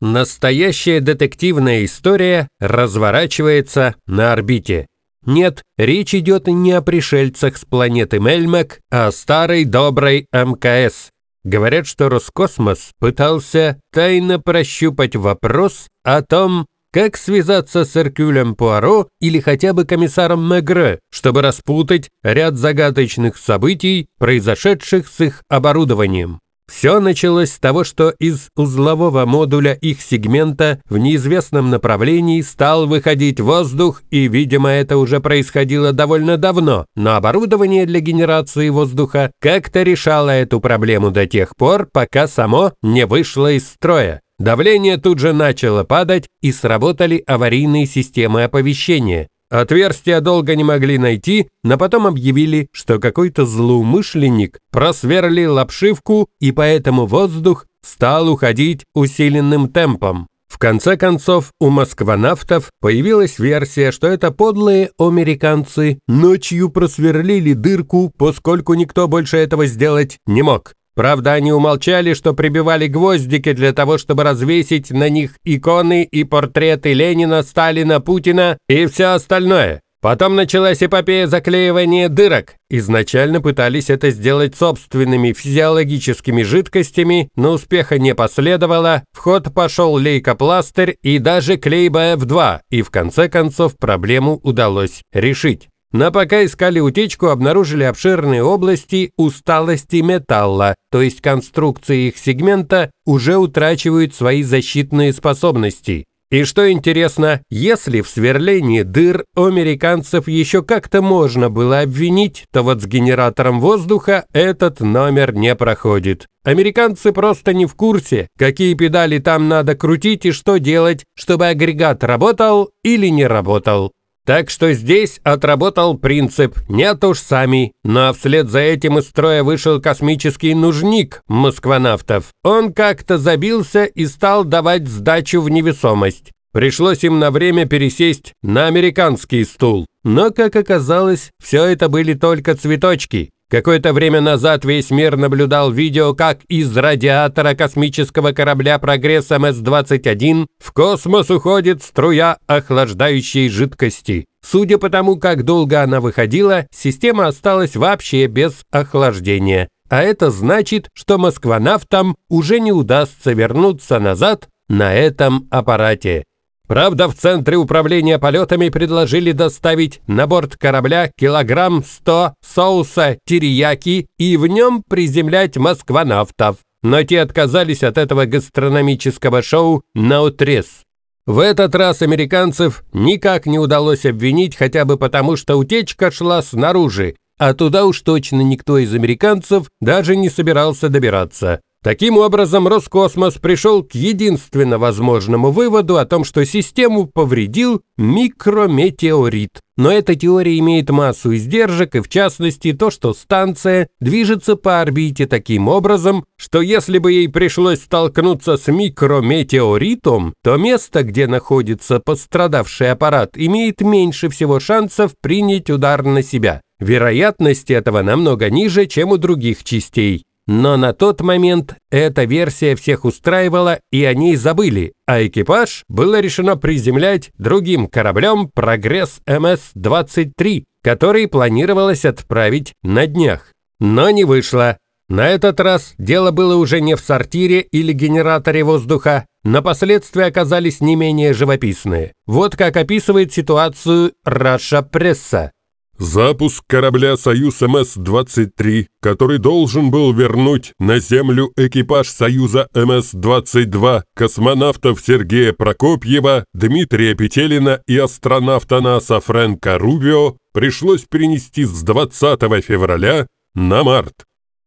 Настоящая детективная история разворачивается на орбите. Нет, речь идет не о пришельцах с планеты Мельмак, а о старой доброй МКС. Говорят, что Роскосмос пытался тайно прощупать вопрос о том, как связаться с Эркюлем Пуаро или хотя бы комиссаром Мегре, чтобы распутать ряд загадочных событий, произошедших с их оборудованием. Все началось с того, что из узлового модуля их сегмента в неизвестном направлении стал выходить воздух, и, видимо, это уже происходило довольно давно, но оборудование для генерации воздуха как-то решало эту проблему до тех пор, пока само не вышло из строя. Давление тут же начало падать, и сработали аварийные системы оповещения. Отверстия долго не могли найти, но потом объявили, что какой-то злоумышленник просверлил обшивку, и поэтому воздух стал уходить усиленным темпом. В конце концов, у москвонавтов появилась версия, что это подлые американцы ночью просверлили дырку, поскольку никто больше этого сделать не мог. Правда, они умолчали, что прибивали гвоздики для того, чтобы развесить на них иконы и портреты Ленина, Сталина, Путина и все остальное. Потом началась эпопея заклеивания дырок. Изначально пытались это сделать собственными физиологическими жидкостями, но успеха не последовало, в ход пошел лейкопластырь и даже клей БФ-2, и в конце концов проблему удалось решить. Но пока искали утечку, обнаружили обширные области усталости металла, то есть конструкции их сегмента уже утрачивают свои защитные способности. И что интересно, если в сверлении дыр у американцев еще как-то можно было обвинить, то вот с генератором воздуха этот номер не проходит. Американцы просто не в курсе, какие педали там надо крутить и что делать, чтобы агрегат работал или не работал. Так что здесь отработал принцип «нет уж сами». Но вслед за этим из строя вышел космический нужник москвонавтов. Он как-то забился и стал давать сдачу в невесомость. Пришлось им на время пересесть на американский стул. Но, как оказалось, все это были только цветочки. Какое-то время назад весь мир наблюдал видео, как из радиатора космического корабля «Прогресс МС-21» в космос уходит струя охлаждающей жидкости. Судя по тому, как долго она выходила, система осталась вообще без охлаждения. А это значит, что москвонавтам уже не удастся вернуться назад на этом аппарате. Правда, в Центре управления полетами предложили доставить на борт корабля килограмм 100 соуса терияки и в нем приземлять москвонавтов. Но те отказались от этого гастрономического шоу на утрез. В этот раз американцев никак не удалось обвинить, хотя бы потому, что утечка шла снаружи, а туда уж точно никто из американцев даже не собирался добираться. Таким образом, Роскосмос пришел к единственно возможному выводу о том, что систему повредил микрометеорит. Но эта теория имеет массу издержек, и в частности то, что станция движется по орбите таким образом, что если бы ей пришлось столкнуться с микрометеоритом, то место, где находится пострадавший аппарат, имеет меньше всего шансов принять удар на себя. Вероятность этого намного ниже, чем у других частей. Но на тот момент эта версия всех устраивала, и они забыли, а экипаж было решено приземлять другим кораблем «Прогресс МС-23», который планировалось отправить на днях. Но не вышло. На этот раз дело было уже не в сортире или генераторе воздуха, но последствия оказались не менее живописные. Вот как описывает ситуацию Раша Пресса. Запуск корабля «Союз МС-23», который должен был вернуть на Землю экипаж «Союза МС-22» космонавтов Сергея Прокопьева, Дмитрия Петелина и астронавта НАСА Фрэнка Рубио, пришлось перенести с 20 февраля на март.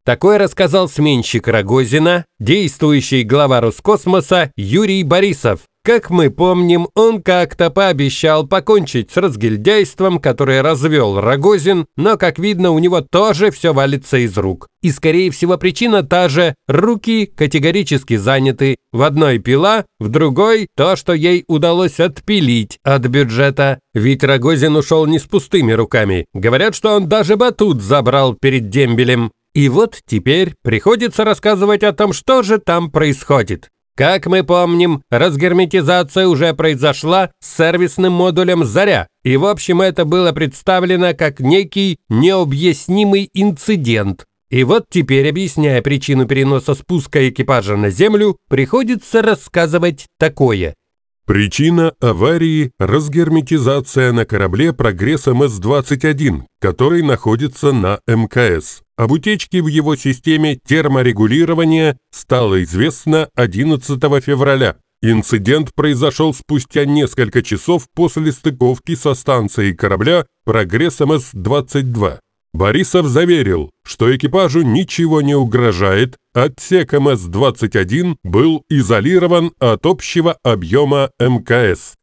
Такое рассказал сменщик Рогозина, действующий глава Роскосмоса Юрий Борисов, как мы помним, он как-то пообещал покончить с разгильдяйством, которое развел Рогозин, но, как видно, у него тоже все валится из рук. И, скорее всего, причина та же – руки категорически заняты. В одной пила, в другой – то, что ей удалось отпилить от бюджета. Ведь Рогозин ушел не с пустыми руками. Говорят, что он даже батут забрал перед дембелем. И вот теперь приходится рассказывать о том, что же там происходит. Как мы помним, разгерметизация уже произошла с сервисным модулем «Заря», и в общем это было представлено как некий необъяснимый инцидент. И вот теперь, объясняя причину переноса спуска экипажа на Землю, приходится рассказывать такое. Причина аварии – разгерметизация на корабле «Прогресс МС-21», который находится на МКС. Об утечке в его системе терморегулирования стало известно 11 февраля. Инцидент произошел спустя несколько часов после стыковки со станцией корабля «Прогресс МС-22». Борисов заверил, что экипажу ничего не угрожает, отсек МС-21 был изолирован от общего объема МКС.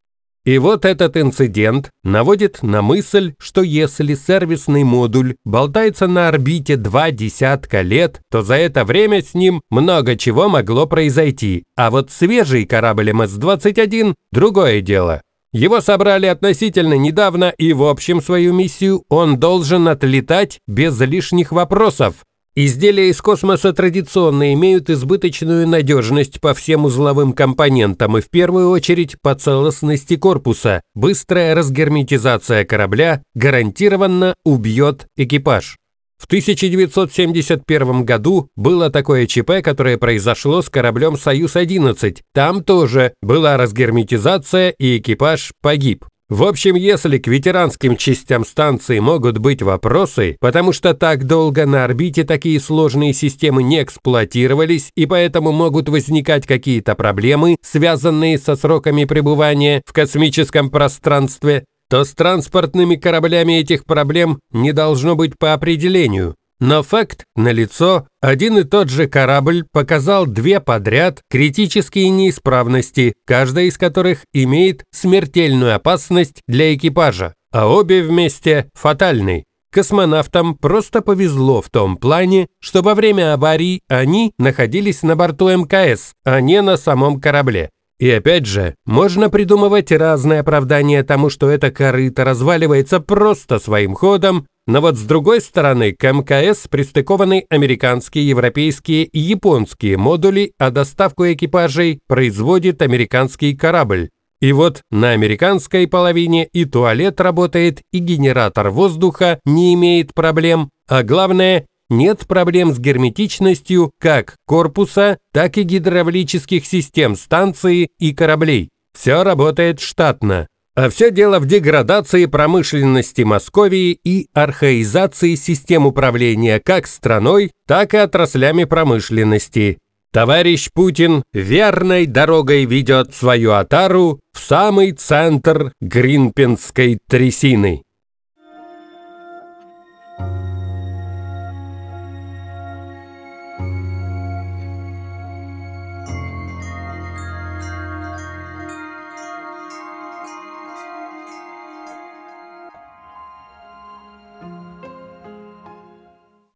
И вот этот инцидент наводит на мысль, что если сервисный модуль болтается на орбите два десятка лет, то за это время с ним много чего могло произойти. А вот свежий корабль МС-21 – другое дело. Его собрали относительно недавно, и в общем свою миссию он должен отлетать без лишних вопросов. Изделия из космоса традиционно имеют избыточную надежность по всем узловым компонентам и в первую очередь по целостности корпуса. Быстрая разгерметизация корабля гарантированно убьет экипаж. В 1971 году было такое ЧП, которое произошло с кораблем «Союз-11». Там тоже была разгерметизация и экипаж погиб. В общем, если к ветеранским частям станции могут быть вопросы, потому что так долго на орбите такие сложные системы не эксплуатировались, и поэтому могут возникать какие-то проблемы, связанные со сроками пребывания в космическом пространстве, то с транспортными кораблями этих проблем не должно быть по определению. Но факт налицо, один и тот же корабль показал две подряд критические неисправности, каждая из которых имеет смертельную опасность для экипажа, а обе вместе фатальны. Космонавтам просто повезло в том плане, что во время аварии они находились на борту МКС, а не на самом корабле. И опять же, можно придумывать разные оправдания тому, что это корыто разваливается просто своим ходом, но вот с другой стороны к МКС пристыкованы американские, европейские и японские модули, а доставку экипажей производит американский корабль. И вот на американской половине и туалет работает, и генератор воздуха не имеет проблем, а главное, нет проблем с герметичностью как корпуса, так и гидравлических систем станции и кораблей. Все работает штатно. А все дело в деградации промышленности Московии и архаизации систем управления как страной, так и отраслями промышленности. Товарищ Путин верной дорогой ведет свою отару в самый центр гринпенской трясины.